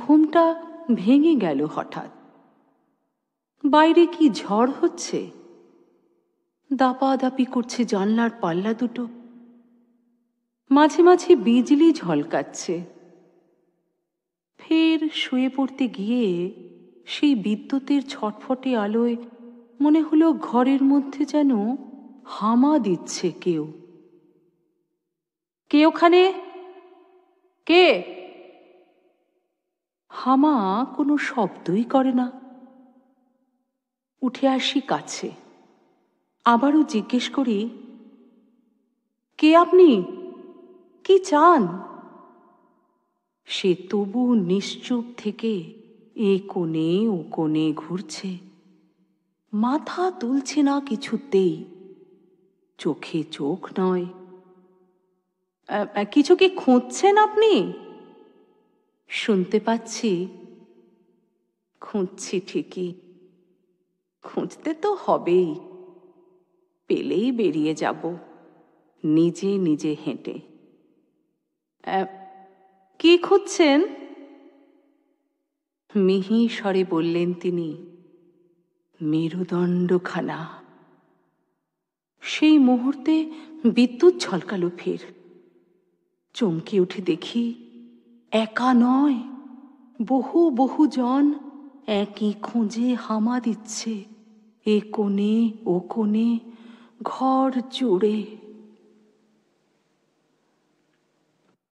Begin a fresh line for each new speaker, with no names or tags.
ঘুমটা ভেঙে গেল হঠাৎ বাইরে কি ঝড় হচ্ছে দাপা দাপি করছে জানলার পাল্লা দুটো মাঝে মাঝে বিজলি ঝলকাচ্ছে ফের শুয়ে পড়তে গিয়ে সেই বিদ্যুতের ছটফটে আলোয় মনে হলো ঘরের মধ্যে যেন হামা দিচ্ছে কেউ কে ওখানে কে হামা কোনো শব্দই করে না উঠে আসি কাছে আবারও জিজ্ঞেস করি কে আপনি কি চান সে তবু নিশ্চুপ থেকে এ কোণে ও কোণে ঘুরছে মাথা তুলছে না কিছুতেই চোখে চোখ নয় কিছু কি খুঁজছেন আপনি শুনতে পাচ্ছি খুঁজছি ঠিকই খুঁজতে তো হবেই পেলেই বেরিয়ে যাব নিজে নিজে হেঁটে কি খুঁজছেন মিহি স্বরে বললেন তিনি মেরুদণ্ডখানা সেই মুহূর্তে বিদ্যুৎ ঝলকালো ফের চমকে উঠে দেখি একা নয় বহু বহু জন একই খুঁজে হামা দিচ্ছে এ কোণে ও কোণে ঘর জুড়ে